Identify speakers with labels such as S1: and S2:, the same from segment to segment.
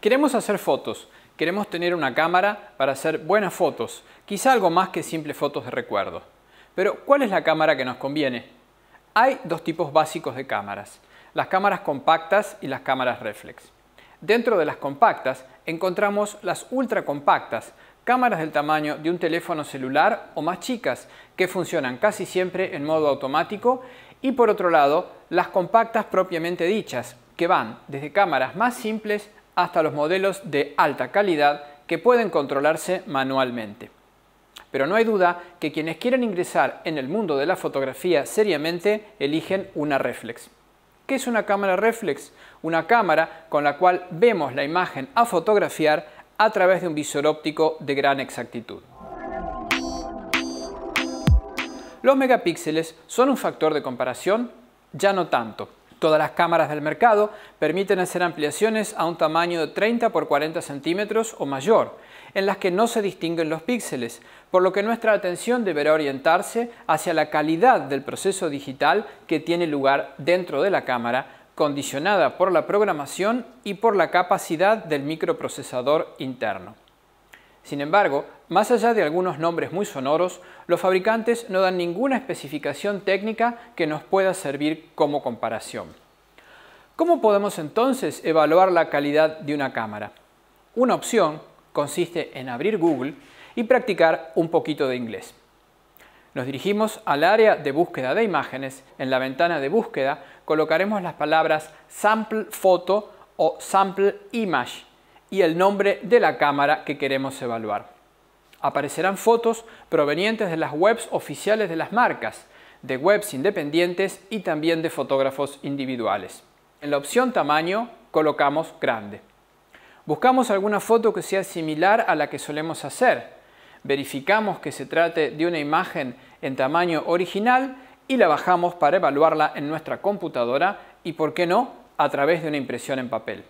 S1: Queremos hacer fotos, queremos tener una cámara para hacer buenas fotos, quizá algo más que simples fotos de recuerdo. Pero, ¿cuál es la cámara que nos conviene? Hay dos tipos básicos de cámaras, las cámaras compactas y las cámaras reflex. Dentro de las compactas encontramos las ultra compactas, cámaras del tamaño de un teléfono celular o más chicas, que funcionan casi siempre en modo automático, y por otro lado, las compactas propiamente dichas, que van desde cámaras más simples hasta los modelos de alta calidad que pueden controlarse manualmente. Pero no hay duda que quienes quieren ingresar en el mundo de la fotografía seriamente eligen una reflex. ¿Qué es una cámara reflex? Una cámara con la cual vemos la imagen a fotografiar a través de un visor óptico de gran exactitud. Los megapíxeles son un factor de comparación, ya no tanto. Todas las cámaras del mercado permiten hacer ampliaciones a un tamaño de 30 por 40 centímetros o mayor, en las que no se distinguen los píxeles, por lo que nuestra atención deberá orientarse hacia la calidad del proceso digital que tiene lugar dentro de la cámara, condicionada por la programación y por la capacidad del microprocesador interno. Sin embargo, más allá de algunos nombres muy sonoros, los fabricantes no dan ninguna especificación técnica que nos pueda servir como comparación. ¿Cómo podemos entonces evaluar la calidad de una cámara? Una opción consiste en abrir Google y practicar un poquito de inglés. Nos dirigimos al área de búsqueda de imágenes. En la ventana de búsqueda colocaremos las palabras sample photo o sample image y el nombre de la cámara que queremos evaluar. Aparecerán fotos provenientes de las webs oficiales de las marcas, de webs independientes y también de fotógrafos individuales. En la opción tamaño colocamos grande. Buscamos alguna foto que sea similar a la que solemos hacer. Verificamos que se trate de una imagen en tamaño original y la bajamos para evaluarla en nuestra computadora y, por qué no, a través de una impresión en papel.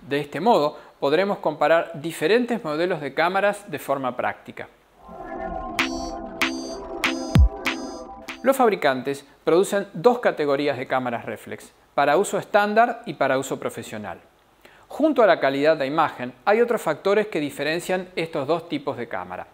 S1: De este modo, podremos comparar diferentes modelos de cámaras de forma práctica. Los fabricantes producen dos categorías de cámaras reflex, para uso estándar y para uso profesional. Junto a la calidad de imagen, hay otros factores que diferencian estos dos tipos de cámara.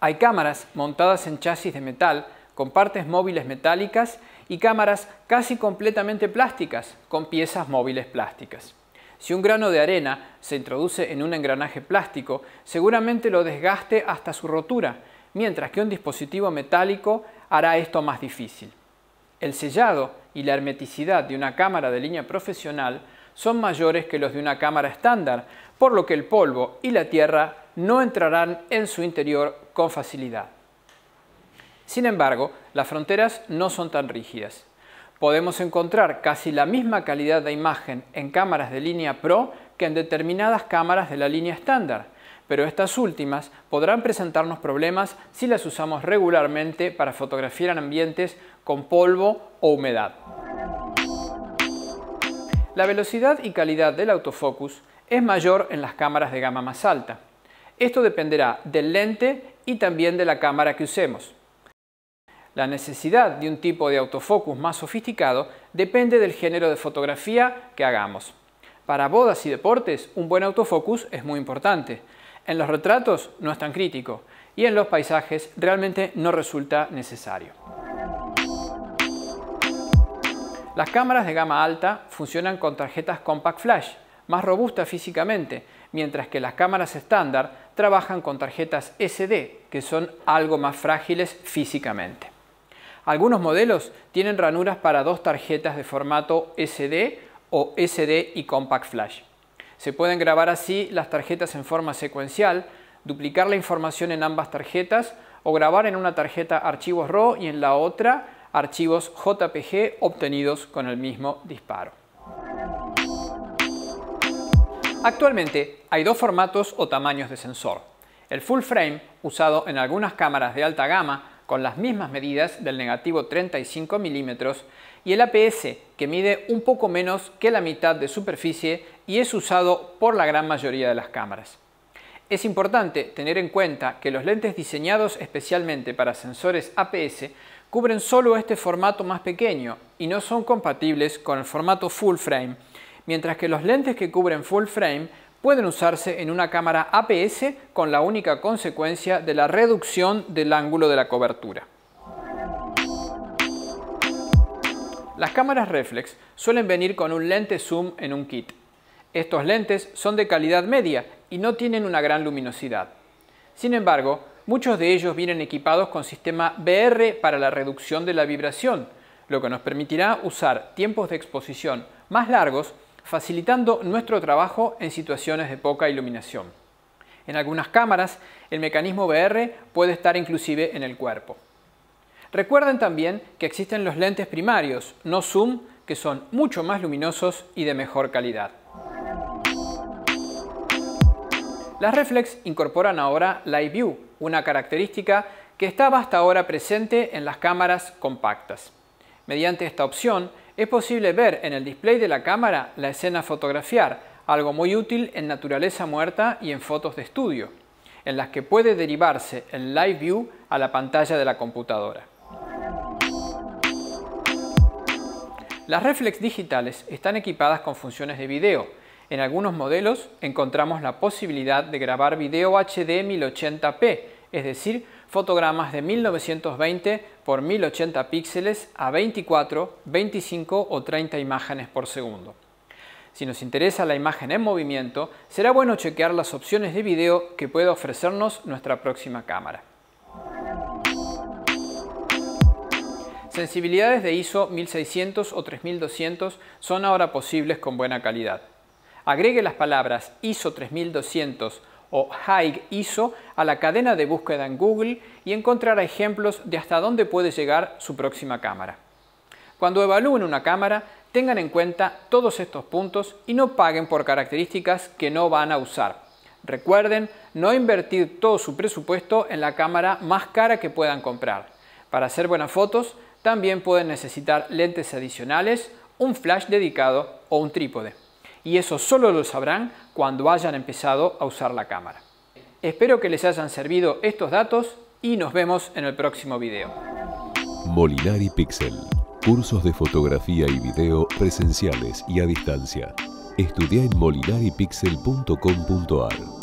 S1: Hay cámaras montadas en chasis de metal, con partes móviles metálicas y cámaras casi completamente plásticas, con piezas móviles plásticas. Si un grano de arena se introduce en un engranaje plástico, seguramente lo desgaste hasta su rotura, mientras que un dispositivo metálico hará esto más difícil. El sellado y la hermeticidad de una cámara de línea profesional son mayores que los de una cámara estándar, por lo que el polvo y la tierra no entrarán en su interior con facilidad. Sin embargo, las fronteras no son tan rígidas. Podemos encontrar casi la misma calidad de imagen en cámaras de línea Pro que en determinadas cámaras de la línea estándar, pero estas últimas podrán presentarnos problemas si las usamos regularmente para fotografiar en ambientes con polvo o humedad. La velocidad y calidad del autofocus es mayor en las cámaras de gama más alta. Esto dependerá del lente y también de la cámara que usemos. La necesidad de un tipo de autofocus más sofisticado depende del género de fotografía que hagamos. Para bodas y deportes, un buen autofocus es muy importante. En los retratos no es tan crítico y en los paisajes realmente no resulta necesario. Las cámaras de gama alta funcionan con tarjetas compact flash, más robustas físicamente, mientras que las cámaras estándar trabajan con tarjetas SD, que son algo más frágiles físicamente. Algunos modelos tienen ranuras para dos tarjetas de formato SD o SD y Compact Flash. Se pueden grabar así las tarjetas en forma secuencial, duplicar la información en ambas tarjetas o grabar en una tarjeta archivos RAW y en la otra archivos JPG obtenidos con el mismo disparo. Actualmente hay dos formatos o tamaños de sensor. El full frame, usado en algunas cámaras de alta gama, con las mismas medidas del negativo 35 milímetros, y el APS, que mide un poco menos que la mitad de superficie y es usado por la gran mayoría de las cámaras. Es importante tener en cuenta que los lentes diseñados especialmente para sensores APS cubren solo este formato más pequeño y no son compatibles con el formato full frame, mientras que los lentes que cubren full frame pueden usarse en una cámara APS con la única consecuencia de la reducción del ángulo de la cobertura. Las cámaras reflex suelen venir con un lente zoom en un kit. Estos lentes son de calidad media y no tienen una gran luminosidad. Sin embargo, muchos de ellos vienen equipados con sistema BR para la reducción de la vibración, lo que nos permitirá usar tiempos de exposición más largos facilitando nuestro trabajo en situaciones de poca iluminación. En algunas cámaras, el mecanismo VR puede estar inclusive en el cuerpo. Recuerden también que existen los lentes primarios, no zoom, que son mucho más luminosos y de mejor calidad. Las reflex incorporan ahora Live View, una característica que estaba hasta ahora presente en las cámaras compactas. Mediante esta opción, es posible ver en el display de la cámara la escena fotografiar, algo muy útil en naturaleza muerta y en fotos de estudio, en las que puede derivarse el Live View a la pantalla de la computadora. Las reflex digitales están equipadas con funciones de video. En algunos modelos encontramos la posibilidad de grabar video HD 1080p, es decir, fotogramas de 1920 por 1080 píxeles a 24, 25 o 30 imágenes por segundo. Si nos interesa la imagen en movimiento, será bueno chequear las opciones de video que puede ofrecernos nuestra próxima cámara. Sensibilidades de ISO 1600 o 3200 son ahora posibles con buena calidad. Agregue las palabras ISO 3200 o Haig ISO a la cadena de búsqueda en Google y encontrará ejemplos de hasta dónde puede llegar su próxima cámara. Cuando evalúen una cámara, tengan en cuenta todos estos puntos y no paguen por características que no van a usar. Recuerden no invertir todo su presupuesto en la cámara más cara que puedan comprar. Para hacer buenas fotos, también pueden necesitar lentes adicionales, un flash dedicado o un trípode. Y eso solo lo sabrán cuando hayan empezado a usar la cámara. Espero que les hayan servido estos datos y nos vemos en el próximo video. Molinari Pixel. Cursos de fotografía y video presenciales y a distancia. Estudia en molinaripixel.com.ar.